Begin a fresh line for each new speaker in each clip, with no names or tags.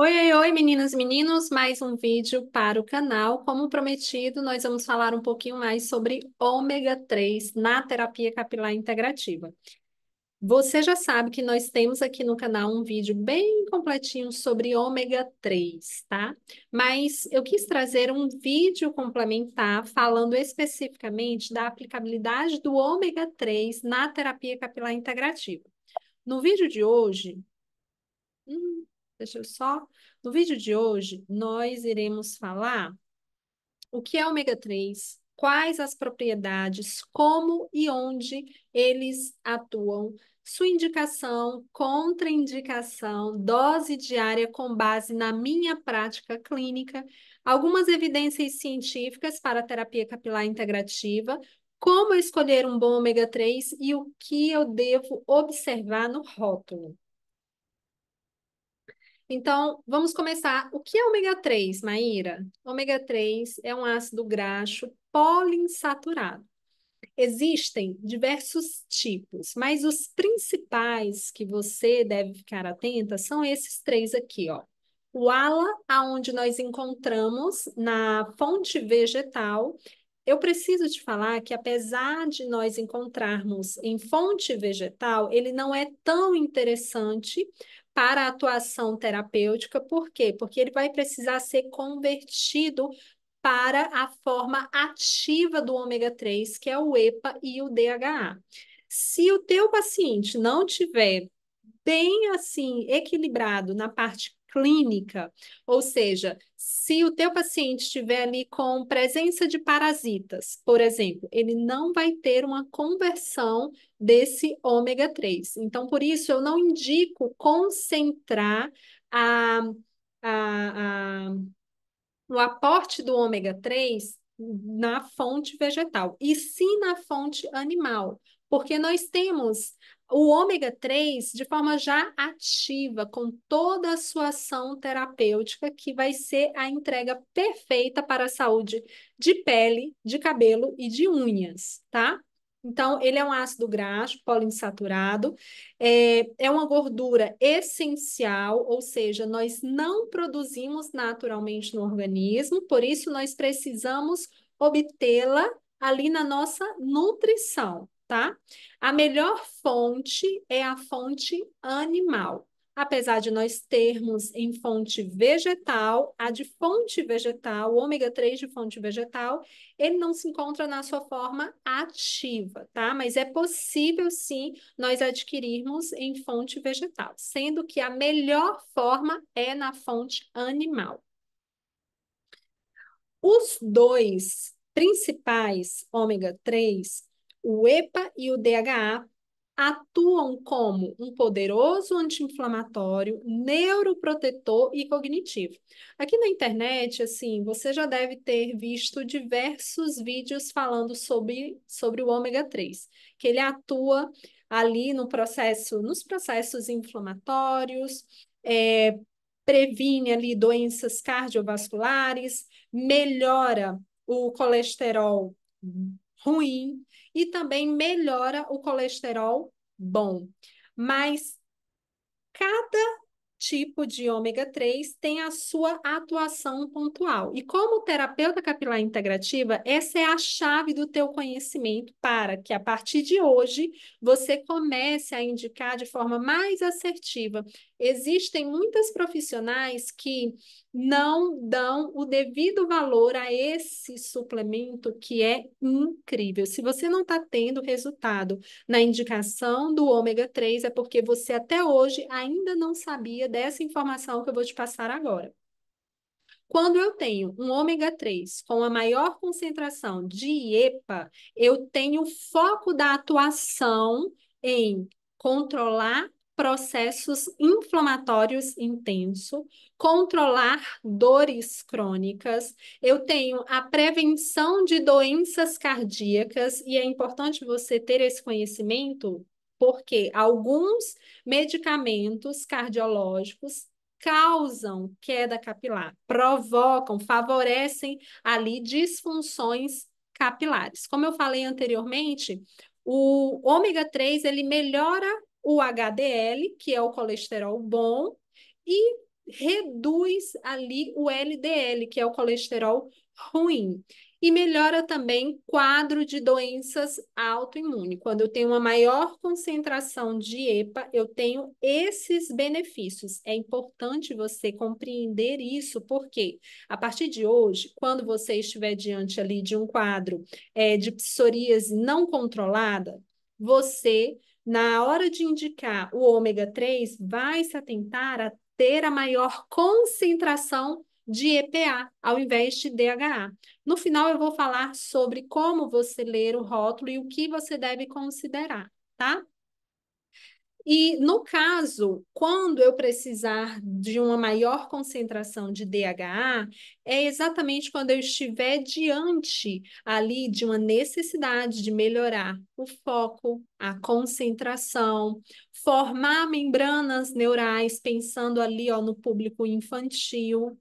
Oi, oi, oi, meninas e meninos, mais um vídeo para o canal. Como prometido, nós vamos falar um pouquinho mais sobre ômega 3 na terapia capilar integrativa. Você já sabe que nós temos aqui no canal um vídeo bem completinho sobre ômega 3, tá? Mas eu quis trazer um vídeo complementar falando especificamente da aplicabilidade do ômega 3 na terapia capilar integrativa. No vídeo de hoje, hum, Deixa eu só. No vídeo de hoje, nós iremos falar o que é ômega 3, quais as propriedades, como e onde eles atuam, sua indicação, contraindicação, dose diária com base na minha prática clínica, algumas evidências científicas para terapia capilar integrativa, como escolher um bom ômega 3 e o que eu devo observar no rótulo. Então, vamos começar. O que é ômega 3, Maíra? Ômega 3 é um ácido graxo poliinsaturado. Existem diversos tipos, mas os principais que você deve ficar atenta são esses três aqui, ó. O ALA, aonde nós encontramos na fonte vegetal, eu preciso te falar que, apesar de nós encontrarmos em fonte vegetal, ele não é tão interessante para a atuação terapêutica, por quê? Porque ele vai precisar ser convertido para a forma ativa do ômega 3, que é o EPA e o DHA. Se o teu paciente não tiver bem assim equilibrado na parte clínica, ou seja, se o teu paciente estiver ali com presença de parasitas, por exemplo, ele não vai ter uma conversão desse ômega 3. Então, por isso, eu não indico concentrar a, a, a o aporte do ômega 3 na fonte vegetal, e sim na fonte animal, porque nós temos o ômega 3 de forma já ativa, com toda a sua ação terapêutica, que vai ser a entrega perfeita para a saúde de pele, de cabelo e de unhas, tá? Então, ele é um ácido graxo poliinsaturado, é, é uma gordura essencial, ou seja, nós não produzimos naturalmente no organismo, por isso nós precisamos obtê-la ali na nossa nutrição, tá? A melhor fonte é a fonte animal. Apesar de nós termos em fonte vegetal, a de fonte vegetal, o ômega 3 de fonte vegetal, ele não se encontra na sua forma ativa, tá? Mas é possível sim nós adquirirmos em fonte vegetal, sendo que a melhor forma é na fonte animal. Os dois principais ômega 3 o EPA e o DHA atuam como um poderoso anti-inflamatório, neuroprotetor e cognitivo. Aqui na internet, assim, você já deve ter visto diversos vídeos falando sobre, sobre o ômega 3, que ele atua ali no processo, nos processos inflamatórios, é, previne ali doenças cardiovasculares, melhora o colesterol ruim, e também melhora o colesterol bom. Mas cada tipo de ômega 3 tem a sua atuação pontual. E como terapeuta capilar integrativa, essa é a chave do teu conhecimento para que a partir de hoje você comece a indicar de forma mais assertiva. Existem muitas profissionais que não dão o devido valor a esse suplemento que é incrível. Se você não está tendo resultado na indicação do ômega 3, é porque você até hoje ainda não sabia dessa informação que eu vou te passar agora. Quando eu tenho um ômega 3 com a maior concentração de EPA, eu tenho foco da atuação em controlar processos inflamatórios intensos, controlar dores crônicas, eu tenho a prevenção de doenças cardíacas, e é importante você ter esse conhecimento porque alguns medicamentos cardiológicos causam queda capilar, provocam, favorecem ali disfunções capilares. Como eu falei anteriormente, o ômega 3 ele melhora o HDL, que é o colesterol bom, e reduz ali o LDL, que é o colesterol ruim e melhora também o quadro de doenças autoimunes. Quando eu tenho uma maior concentração de EPA, eu tenho esses benefícios. É importante você compreender isso, porque a partir de hoje, quando você estiver diante ali de um quadro é, de psoríase não controlada, você, na hora de indicar o ômega 3, vai se atentar a ter a maior concentração de EPA ao invés de DHA. No final, eu vou falar sobre como você ler o rótulo e o que você deve considerar, tá? E no caso, quando eu precisar de uma maior concentração de DHA, é exatamente quando eu estiver diante ali de uma necessidade de melhorar o foco, a concentração, formar membranas neurais pensando ali ó, no público infantil,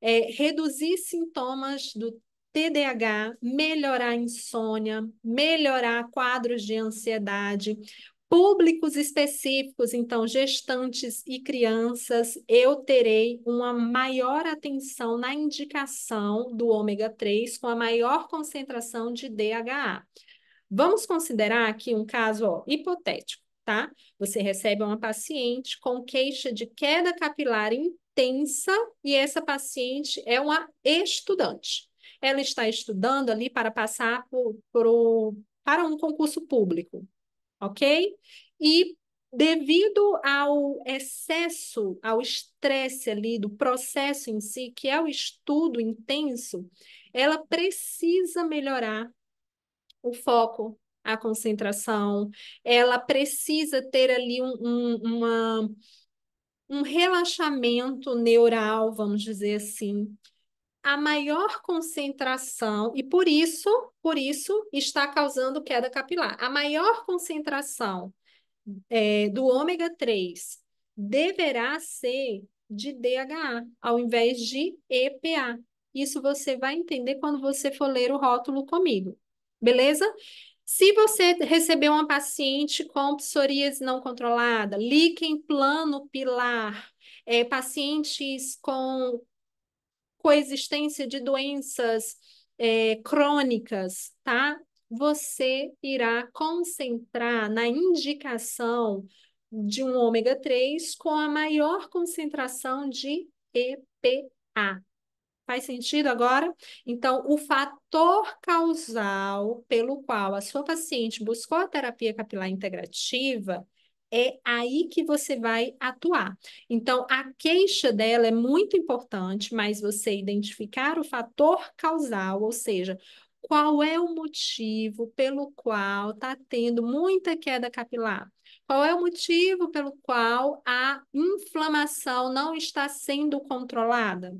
é, reduzir sintomas do TDAH, melhorar a insônia, melhorar quadros de ansiedade, públicos específicos, então gestantes e crianças, eu terei uma maior atenção na indicação do ômega 3 com a maior concentração de DHA. Vamos considerar aqui um caso ó, hipotético, tá? Você recebe uma paciente com queixa de queda capilar tensa e essa paciente é uma estudante. Ela está estudando ali para passar por, por, para um concurso público, ok? E devido ao excesso, ao estresse ali do processo em si, que é o estudo intenso, ela precisa melhorar o foco, a concentração, ela precisa ter ali um, um, uma, um relaxamento neural, vamos dizer assim, a maior concentração, e por isso, por isso está causando queda capilar. A maior concentração é, do ômega 3 deverá ser de DHA, ao invés de EPA. Isso você vai entender quando você for ler o rótulo comigo, beleza? Se você receber uma paciente com psoríase não controlada, líquen plano pilar, é, pacientes com coexistência de doenças é, crônicas, tá? Você irá concentrar na indicação de um ômega 3 com a maior concentração de EPA. Faz sentido agora? Então, o fator causal pelo qual a sua paciente buscou a terapia capilar integrativa é aí que você vai atuar. Então, a queixa dela é muito importante, mas você identificar o fator causal, ou seja, qual é o motivo pelo qual está tendo muita queda capilar? Qual é o motivo pelo qual a inflamação não está sendo controlada?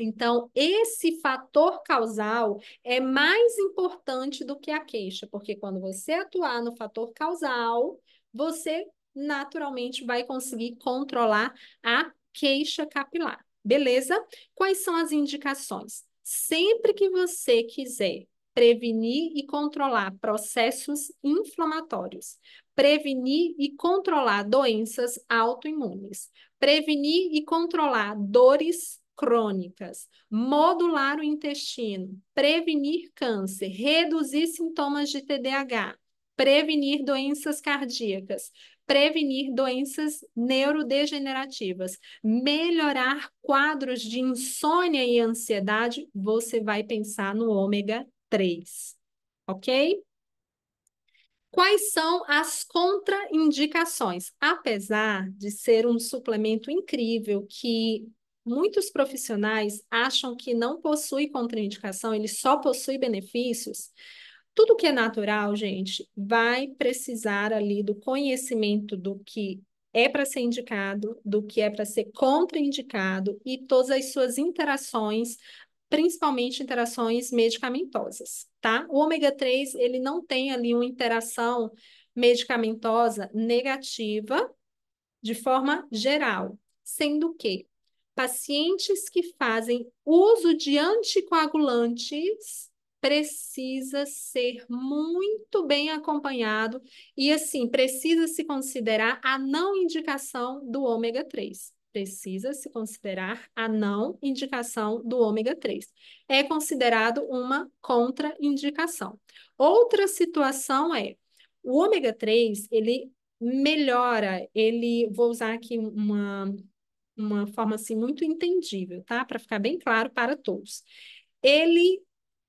Então, esse fator causal é mais importante do que a queixa, porque quando você atuar no fator causal, você naturalmente vai conseguir controlar a queixa capilar. Beleza? Quais são as indicações? Sempre que você quiser prevenir e controlar processos inflamatórios, prevenir e controlar doenças autoimunes, prevenir e controlar dores crônicas, modular o intestino, prevenir câncer, reduzir sintomas de TDAH, prevenir doenças cardíacas, prevenir doenças neurodegenerativas, melhorar quadros de insônia e ansiedade, você vai pensar no ômega 3, ok? Quais são as contraindicações? Apesar de ser um suplemento incrível que Muitos profissionais acham que não possui contraindicação, ele só possui benefícios. Tudo que é natural, gente, vai precisar ali do conhecimento do que é para ser indicado, do que é para ser contraindicado e todas as suas interações, principalmente interações medicamentosas, tá? O ômega 3, ele não tem ali uma interação medicamentosa negativa de forma geral, sendo que pacientes que fazem uso de anticoagulantes precisa ser muito bem acompanhado e assim precisa se considerar a não indicação do ômega 3. Precisa se considerar a não indicação do ômega 3. É considerado uma contraindicação. Outra situação é o ômega 3, ele melhora, ele vou usar aqui uma uma forma assim muito entendível, tá? Para ficar bem claro para todos. Ele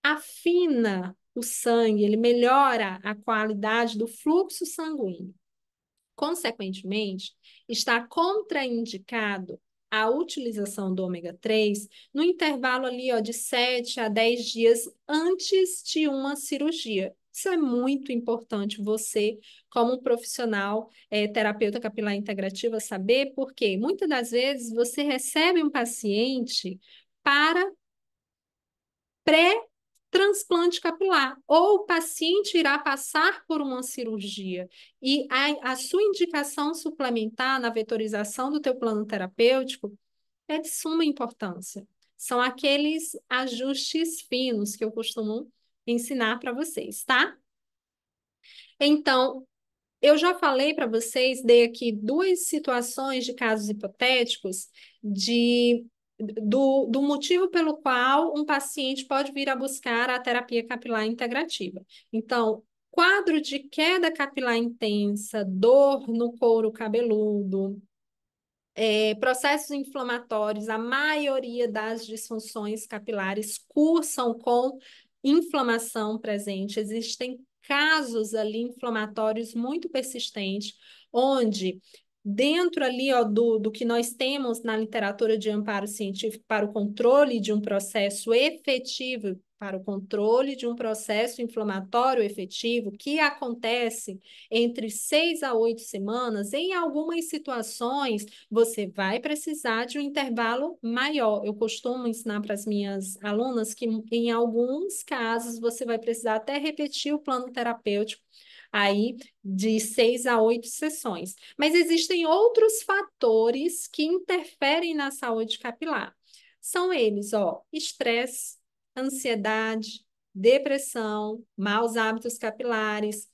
afina o sangue, ele melhora a qualidade do fluxo sanguíneo. Consequentemente, está contraindicado a utilização do ômega 3 no intervalo ali ó, de 7 a 10 dias antes de uma cirurgia. Isso é muito importante você, como um profissional é, terapeuta capilar integrativa, saber, porque muitas das vezes você recebe um paciente para pré transplante capilar, ou o paciente irá passar por uma cirurgia e a, a, sua indicação suplementar na vetorização do teu plano terapêutico é de suma importância. São aqueles ajustes finos que eu costumo ensinar para vocês, tá? Então, eu já falei para vocês, dei aqui duas situações de casos hipotéticos de do, do motivo pelo qual um paciente pode vir a buscar a terapia capilar integrativa. Então, quadro de queda capilar intensa, dor no couro cabeludo, é, processos inflamatórios, a maioria das disfunções capilares cursam com inflamação presente, existem casos ali inflamatórios muito persistentes, onde dentro ali ó, do, do que nós temos na literatura de amparo científico para o controle de um processo efetivo para o controle de um processo inflamatório efetivo que acontece entre seis a oito semanas, em algumas situações você vai precisar de um intervalo maior. Eu costumo ensinar para as minhas alunas que, em alguns casos, você vai precisar até repetir o plano terapêutico aí de seis a oito sessões. Mas existem outros fatores que interferem na saúde capilar. São eles, ó, estresse, ansiedade, depressão, maus hábitos capilares,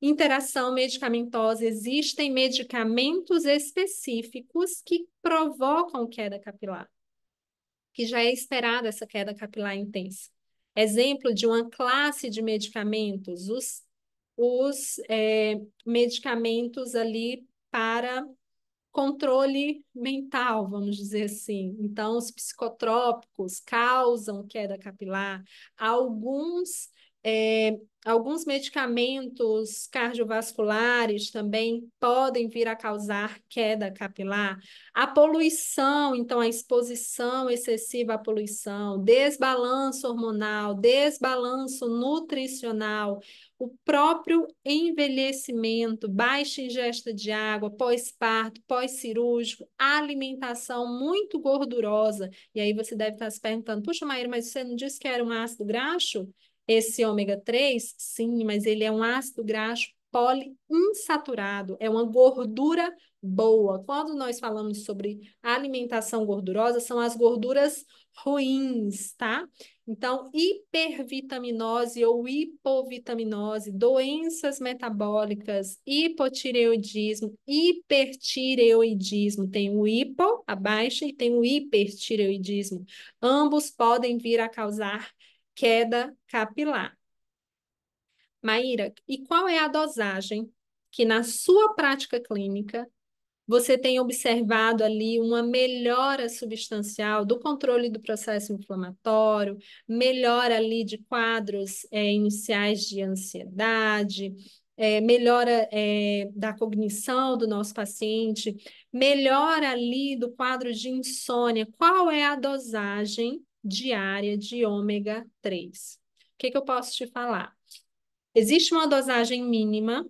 interação medicamentosa. Existem medicamentos específicos que provocam queda capilar, que já é esperada essa queda capilar intensa. Exemplo de uma classe de medicamentos, os, os é, medicamentos ali para controle mental, vamos dizer assim. Então, os psicotrópicos causam queda capilar. Alguns é, alguns medicamentos cardiovasculares também podem vir a causar queda capilar. A poluição, então, a exposição excessiva à poluição, desbalanço hormonal, desbalanço nutricional, o próprio envelhecimento, baixa ingesta de água, pós-parto, pós-cirúrgico, alimentação muito gordurosa. E aí você deve estar se perguntando: puxa, Maíra, mas você não disse que era um ácido graxo? Esse ômega 3, sim, mas ele é um ácido graxo poliinsaturado, é uma gordura boa. Quando nós falamos sobre alimentação gordurosa, são as gorduras ruins, tá? Então, hipervitaminose ou hipovitaminose, doenças metabólicas, hipotireoidismo, hipertireoidismo. Tem o hipo, a baixa, e tem o hipertireoidismo. Ambos podem vir a causar queda capilar. Maíra, e qual é a dosagem que na sua prática clínica você tem observado ali uma melhora substancial do controle do processo inflamatório, melhora ali de quadros é, iniciais de ansiedade, é, melhora é, da cognição do nosso paciente, melhora ali do quadro de insônia. Qual é a dosagem diária de ômega 3. O que, que eu posso te falar? Existe uma dosagem mínima,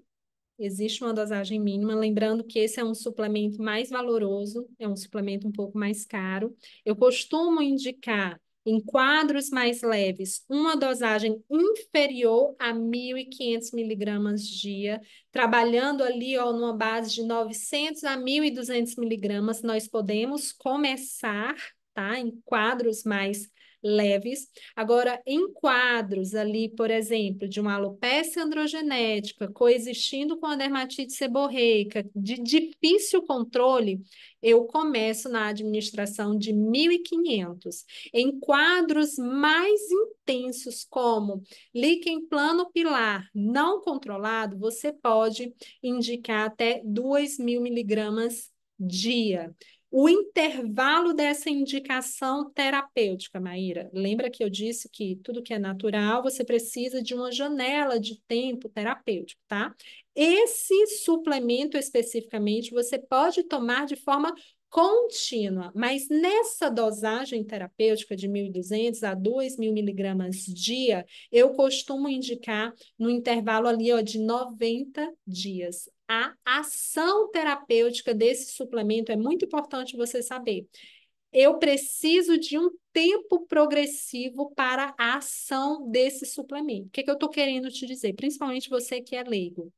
existe uma dosagem mínima, lembrando que esse é um suplemento mais valoroso, é um suplemento um pouco mais caro. Eu costumo indicar em quadros mais leves, uma dosagem inferior a 1.500 miligramas dia, trabalhando ali ó, numa base de 900 a 1.200 miligramas, nós podemos começar tá? Em quadros mais leves. Agora, em quadros ali, por exemplo, de uma alopecia androgenética coexistindo com a dermatite seborreica de difícil controle, eu começo na administração de 1.500. Em quadros mais intensos, como líquen plano pilar não controlado, você pode indicar até 2.000 miligramas dia o intervalo dessa indicação terapêutica, Maíra. Lembra que eu disse que tudo que é natural, você precisa de uma janela de tempo terapêutico, tá? Esse suplemento especificamente você pode tomar de forma contínua, mas nessa dosagem terapêutica de 1.200 a 2.000 miligramas dia, eu costumo indicar no intervalo ali ó, de 90 dias a ação terapêutica desse suplemento é muito importante você saber. Eu preciso de um tempo progressivo para a ação desse suplemento. O que, é que eu estou querendo te dizer? Principalmente você que é leigo.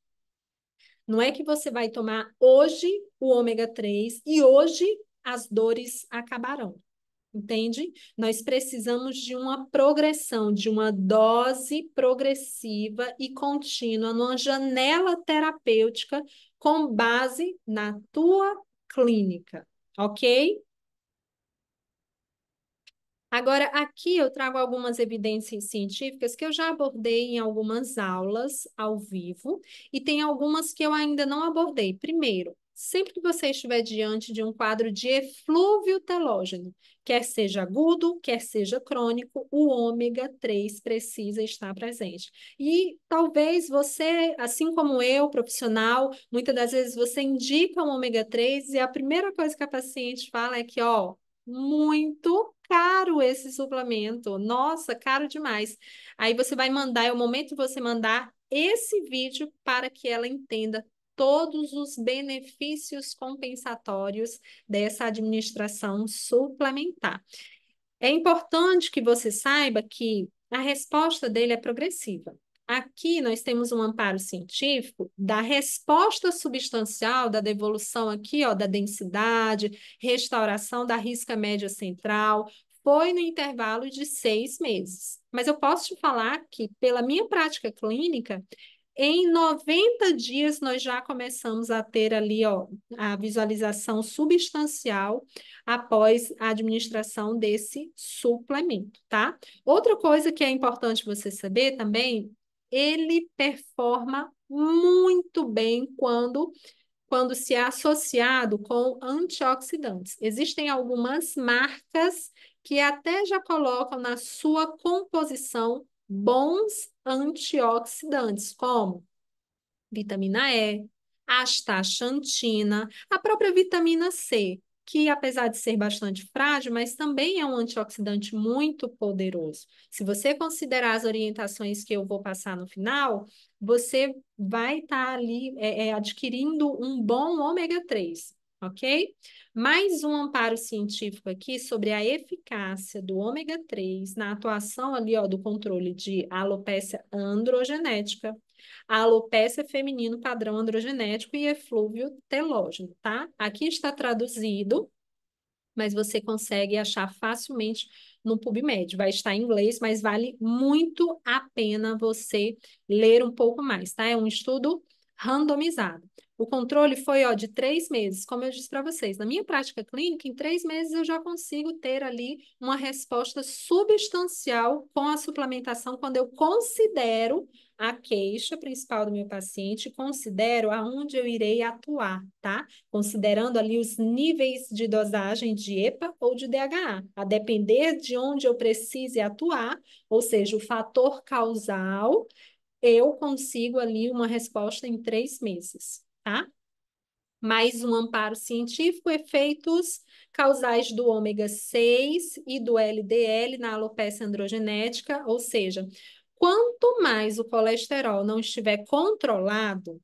Não é que você vai tomar hoje o ômega 3 e hoje as dores acabarão entende? Nós precisamos de uma progressão, de uma dose progressiva e contínua, numa janela terapêutica com base na tua clínica, ok? Agora, aqui eu trago algumas evidências científicas que eu já abordei em algumas aulas ao vivo e tem algumas que eu ainda não abordei. Primeiro, sempre que você estiver diante de um quadro de eflúvio telógeno, quer seja agudo, quer seja crônico, o ômega 3 precisa estar presente. E talvez você, assim como eu, profissional, muitas das vezes você indica um ômega 3 e a primeira coisa que a paciente fala é que, ó, muito caro esse suplemento. Nossa, caro demais. Aí você vai mandar, é o momento de você mandar esse vídeo para que ela entenda todos os benefícios compensatórios dessa administração suplementar. É importante que você saiba que a resposta dele é progressiva. Aqui nós temos um amparo científico da resposta substancial da devolução aqui, ó, da densidade, restauração da risca média central, foi no intervalo de seis meses. Mas eu posso te falar que, pela minha prática clínica, em 90 dias, nós já começamos a ter ali ó, a visualização substancial após a administração desse suplemento, tá? Outra coisa que é importante você saber também, ele performa muito bem quando quando se é associado com antioxidantes. Existem algumas marcas que até já colocam na sua composição bons antioxidantes, como vitamina E, astaxantina, a própria vitamina C, que apesar de ser bastante frágil, mas também é um antioxidante muito poderoso. Se você considerar as orientações que eu vou passar no final, você vai estar tá ali é, é, adquirindo um bom ômega 3 ok? Mais um amparo científico aqui sobre a eficácia do ômega 3 na atuação ali, ó, do controle de alopecia androgenética, alopecia feminino padrão androgenético e eflúvio telógeno, tá? Aqui está traduzido, mas você consegue achar facilmente no PubMed. Vai estar em inglês, mas vale muito a pena você ler um pouco mais, tá? É um estudo randomizado. O controle foi ó, de três meses, como eu disse para vocês. Na minha prática clínica, em três meses eu já consigo ter ali uma resposta substancial com a suplementação quando eu considero a queixa principal do meu paciente, considero aonde eu irei atuar, tá? Considerando ali os níveis de dosagem de EPA ou de DHA, a depender de onde eu precise atuar, ou seja, o fator causal eu consigo ali uma resposta em três meses, tá? Mais um amparo científico, efeitos causais do ômega 6 e do LDL na alopecia androgenética, ou seja, quanto mais o colesterol não estiver controlado,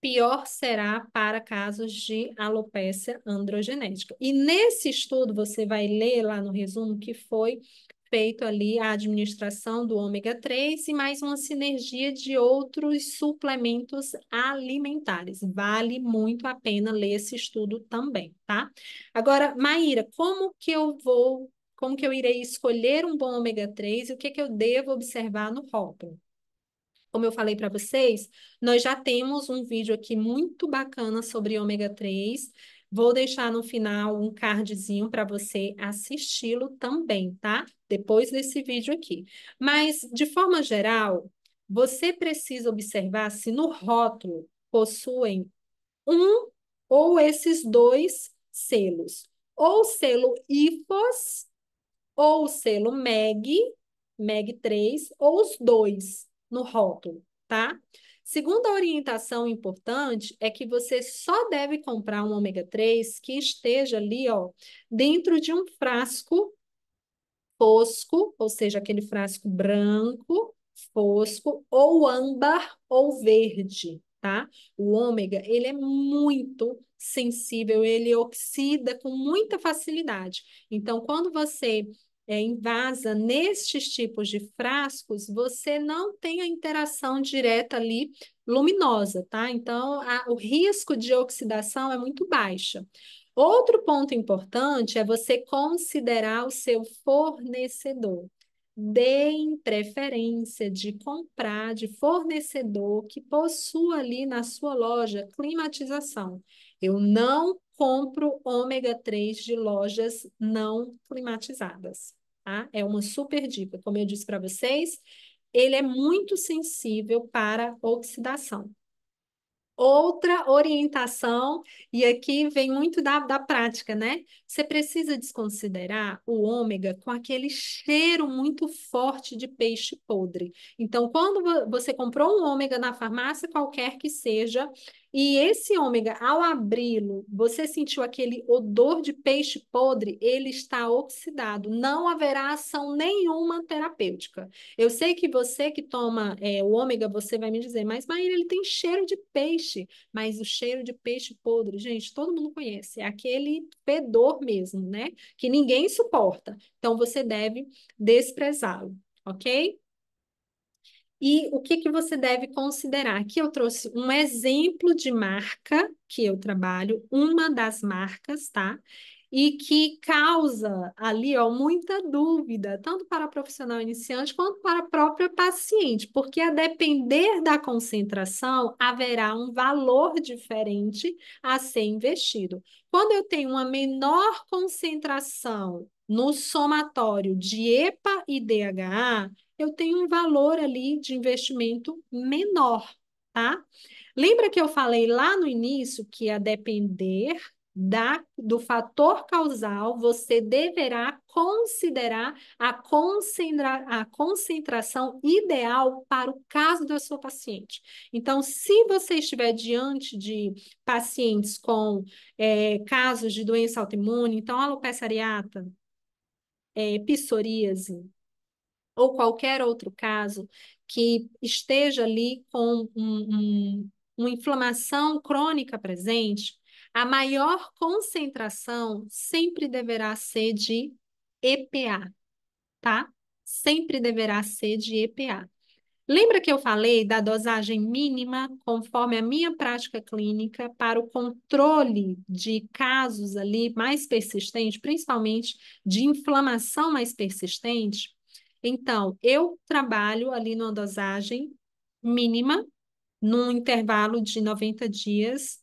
pior será para casos de alopecia androgenética. E nesse estudo, você vai ler lá no resumo que foi feito ali a administração do ômega 3 e mais uma sinergia de outros suplementos alimentares. Vale muito a pena ler esse estudo também, tá? Agora, Maíra, como que eu vou, como que eu irei escolher um bom ômega 3 e o que que eu devo observar no rótulo? Como eu falei para vocês, nós já temos um vídeo aqui muito bacana sobre ômega 3 Vou deixar no final um cardzinho para você assisti-lo também, tá? Depois desse vídeo aqui. Mas, de forma geral, você precisa observar se no rótulo possuem um ou esses dois selos, ou selo IFOS, ou selo MEG, MEG3, ou os dois no rótulo, tá? Segunda orientação importante é que você só deve comprar um ômega 3 que esteja ali, ó, dentro de um frasco fosco, ou seja, aquele frasco branco, fosco, ou âmbar ou verde, tá? O ômega, ele é muito sensível, ele oxida com muita facilidade. Então, quando você é, invasa nestes tipos de frascos, você não tem a interação direta ali luminosa, tá? Então, a, o risco de oxidação é muito baixa. Outro ponto importante é você considerar o seu fornecedor. Deem preferência de comprar de fornecedor que possua ali na sua loja climatização. Eu não compro ômega 3 de lojas não climatizadas tá? É uma super dica, como eu disse para vocês, ele é muito sensível para oxidação. Outra orientação, e aqui vem muito da, da prática, né? Você precisa desconsiderar o ômega com aquele cheiro muito forte de peixe podre. Então, quando você comprou um ômega na farmácia, qualquer que seja, e esse ômega, ao abri-lo, você sentiu aquele odor de peixe podre? Ele está oxidado. Não haverá ação nenhuma terapêutica. Eu sei que você que toma é, o ômega, você vai me dizer, mas Maíra, ele tem cheiro de peixe. Mas o cheiro de peixe podre, gente, todo mundo conhece. É aquele fedor mesmo, né? Que ninguém suporta. Então, você deve desprezá-lo, ok? e o que, que você deve considerar. Aqui eu trouxe um exemplo de marca que eu trabalho, uma das marcas, tá? E que causa ali ó, muita dúvida, tanto para a profissional iniciante quanto para a própria paciente, porque a depender da concentração haverá um valor diferente a ser investido. Quando eu tenho uma menor concentração no somatório de EPA e DHA, eu tenho um valor ali de investimento menor, tá? Lembra que eu falei lá no início que a depender da, do fator causal, você deverá considerar a, concentra, a concentração ideal para o caso da sua paciente. Então, se você estiver diante de pacientes com é, casos de doença autoimune, então alopecia areata, é, psoríase, ou qualquer outro caso que esteja ali com um, um, uma inflamação crônica presente, a maior concentração sempre deverá ser de EPA, tá? Sempre deverá ser de EPA. Lembra que eu falei da dosagem mínima conforme a minha prática clínica para o controle de casos ali mais persistentes, principalmente de inflamação mais persistente? Então, eu trabalho ali numa dosagem mínima, num intervalo de 90 dias,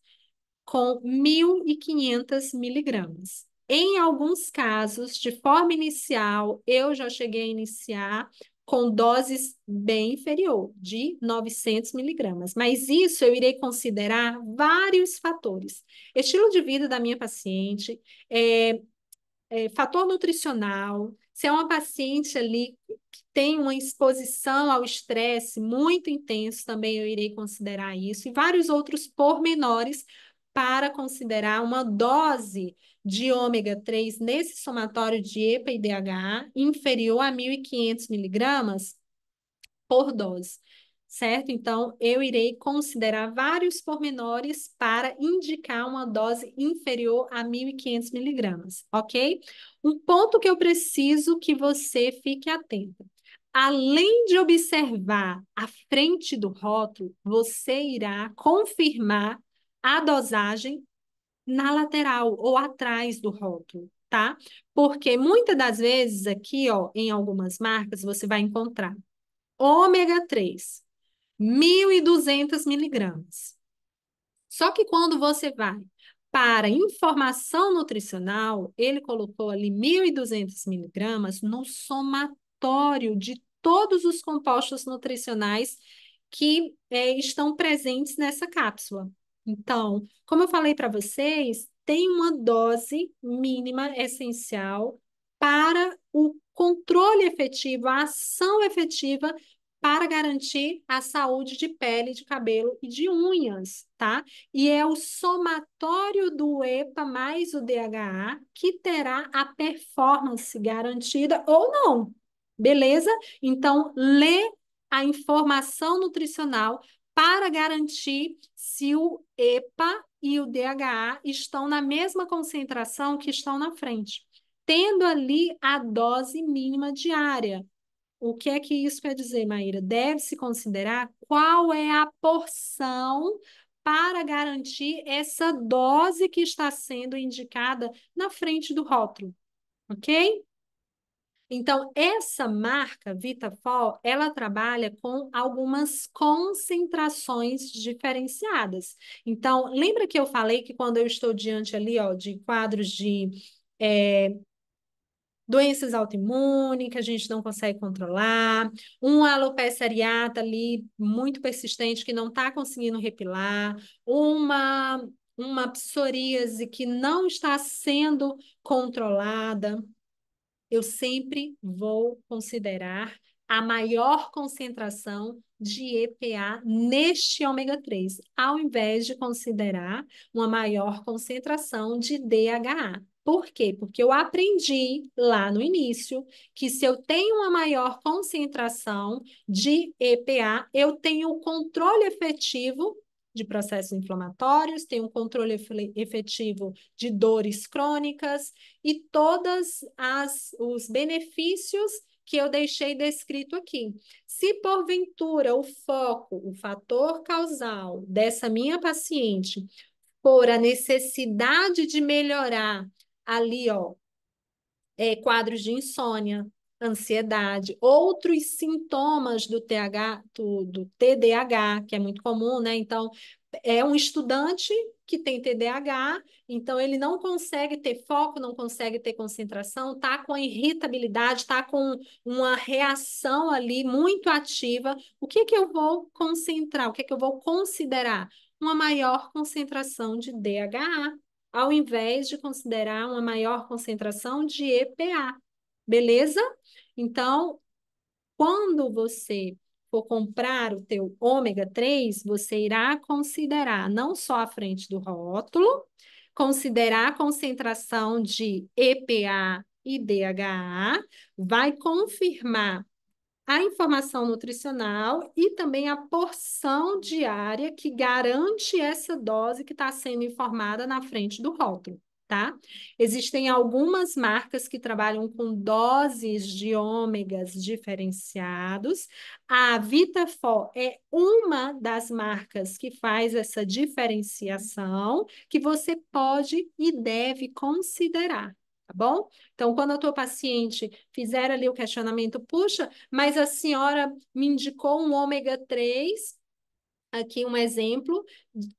com 1.500 miligramas. Em alguns casos, de forma inicial, eu já cheguei a iniciar com doses bem inferior, de 900 miligramas. Mas isso eu irei considerar vários fatores. Estilo de vida da minha paciente, é, é, fator nutricional, se é uma paciente ali que tem uma exposição ao estresse muito intenso, também eu irei considerar isso, e vários outros pormenores para considerar uma dose de ômega 3 nesse somatório de EPA e DHA inferior a 1.500 miligramas por dose certo? Então, eu irei considerar vários pormenores para indicar uma dose inferior a 1.500 miligramas, ok? Um ponto que eu preciso que você fique atento: Além de observar a frente do rótulo, você irá confirmar a dosagem na lateral ou atrás do rótulo, tá? Porque muitas das vezes aqui, ó, em algumas marcas, você vai encontrar ômega 3, 1.200 miligramas. Só que quando você vai para informação nutricional, ele colocou ali 1.200 miligramas no somatório de todos os compostos nutricionais que é, estão presentes nessa cápsula. Então, como eu falei para vocês, tem uma dose mínima essencial para o controle efetivo, a ação efetiva para garantir a saúde de pele, de cabelo e de unhas, tá? E é o somatório do EPA mais o DHA que terá a performance garantida ou não, beleza? Então, lê a informação nutricional para garantir se o EPA e o DHA estão na mesma concentração que estão na frente, tendo ali a dose mínima diária. O que é que isso quer dizer, Maíra? Deve-se considerar qual é a porção para garantir essa dose que está sendo indicada na frente do rótulo, ok? Então, essa marca VitaFol, ela trabalha com algumas concentrações diferenciadas. Então, lembra que eu falei que quando eu estou diante ali, ó, de quadros de é, doenças autoimunes que a gente não consegue controlar, uma alopecia areata ali muito persistente que não está conseguindo repilar, uma uma psoríase que não está sendo controlada, eu sempre vou considerar a maior concentração de EPA neste ômega 3, ao invés de considerar uma maior concentração de DHA. Por quê? Porque eu aprendi lá no início que se eu tenho uma maior concentração de EPA, eu tenho o controle efetivo de processos inflamatórios, tenho um controle efetivo de dores crônicas e todas as os benefícios que eu deixei descrito aqui. Se porventura o foco, o fator causal dessa minha paciente for a necessidade de melhorar ali, ó, é, quadros de insônia, ansiedade, outros sintomas do TH, do, do TDAH, que é muito comum, né? Então, é um estudante que tem TDAH, então ele não consegue ter foco, não consegue ter concentração, tá com irritabilidade, tá com uma reação ali muito ativa. O que que eu vou concentrar? O que que eu vou considerar? Uma maior concentração de DHA, ao invés de considerar uma maior concentração de EPA, beleza? Então, quando você for comprar o teu ômega 3, você irá considerar não só a frente do rótulo, considerar a concentração de EPA e DHA, vai confirmar a informação nutricional e também a porção diária que garante essa dose que está sendo informada na frente do rótulo, tá? Existem algumas marcas que trabalham com doses de ômegas diferenciados. A VitaFol é uma das marcas que faz essa diferenciação que você pode e deve considerar, tá bom? Então, quando a tua paciente fizer ali o questionamento, puxa, mas a senhora me indicou um ômega 3, aqui um exemplo,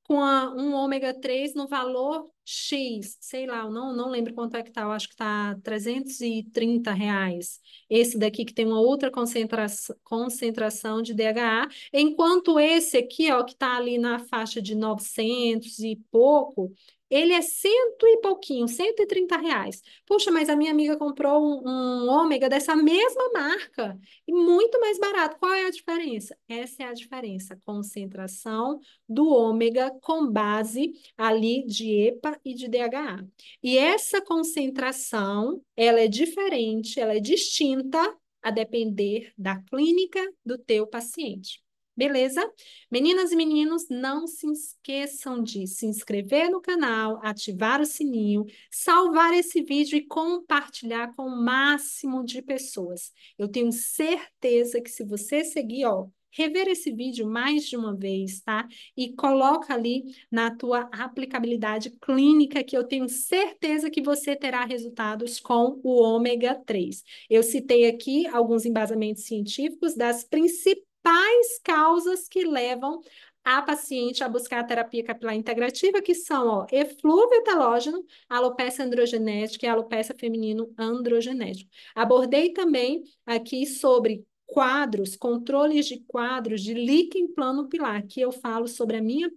com a, um ômega 3 no valor X, sei lá, eu não, não lembro quanto é que tá, eu acho que tá 330 reais. Esse daqui que tem uma outra concentração, concentração de DHA, enquanto esse aqui, ó, que tá ali na faixa de 900 e pouco, ele é cento e pouquinho, 130 reais. Puxa, mas a minha amiga comprou um, um ômega dessa mesma marca e muito mais barato. Qual é a diferença? Essa é a diferença, concentração do ômega com base ali de EPA e de DHA. E essa concentração, ela é diferente, ela é distinta a depender da clínica do teu paciente. Beleza? Meninas e meninos, não se esqueçam de se inscrever no canal, ativar o sininho, salvar esse vídeo e compartilhar com o máximo de pessoas. Eu tenho certeza que se você seguir, ó, rever esse vídeo mais de uma vez, tá? E coloca ali na tua aplicabilidade clínica que eu tenho certeza que você terá resultados com o ômega 3. Eu citei aqui alguns embasamentos científicos das principais principais causas que levam a paciente a buscar a terapia capilar integrativa, que são ó, eflúvio telógeno, alopecia androgenética e alopecia feminino androgenético. Abordei também aqui sobre quadros, controles de quadros de líquen plano pilar, que eu falo sobre a minha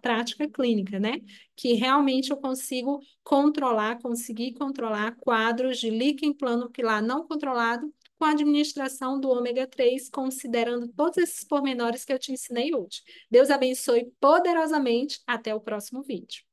prática clínica, né? Que realmente eu consigo controlar, conseguir controlar quadros de líquen plano pilar não controlado com a administração do ômega 3, considerando todos esses pormenores que eu te ensinei hoje. Deus abençoe poderosamente. Até o próximo vídeo.